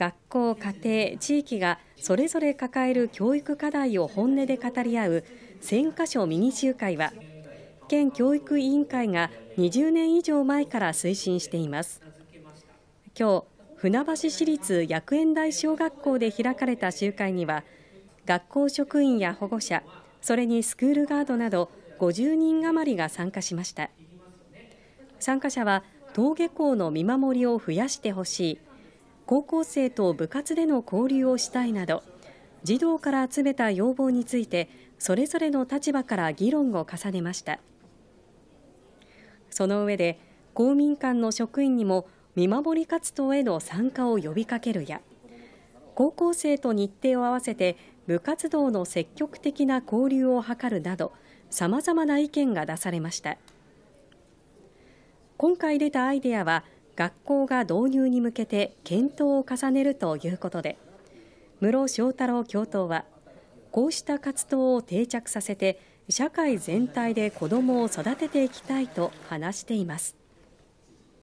学校、家庭、地域がそれぞれ抱える教育課題を本音で語り合う1000箇所ミニ集会は、県教育委員会が20年以上前から推進しています。今日、船橋市立薬園台小学校で開かれた集会には、学校職員や保護者、それにスクールガードなど50人余りが参加しました。参加者は登下校の見守りを増やしてほしい高校生と部活での交流をしたいなど、児童から集めた要望について、それぞれの立場から議論を重ねました。その上で、公民館の職員にも見守り活動への参加を呼びかけるや、高校生と日程を合わせて部活動の積極的な交流を図るなど、さまざまな意見が出されました。今回出たアイデアは、学校が導入に向けて検討を重ねるということで室翔太郎教頭はこうした活動を定着させて社会全体で子どもを育てていきたいと話しています。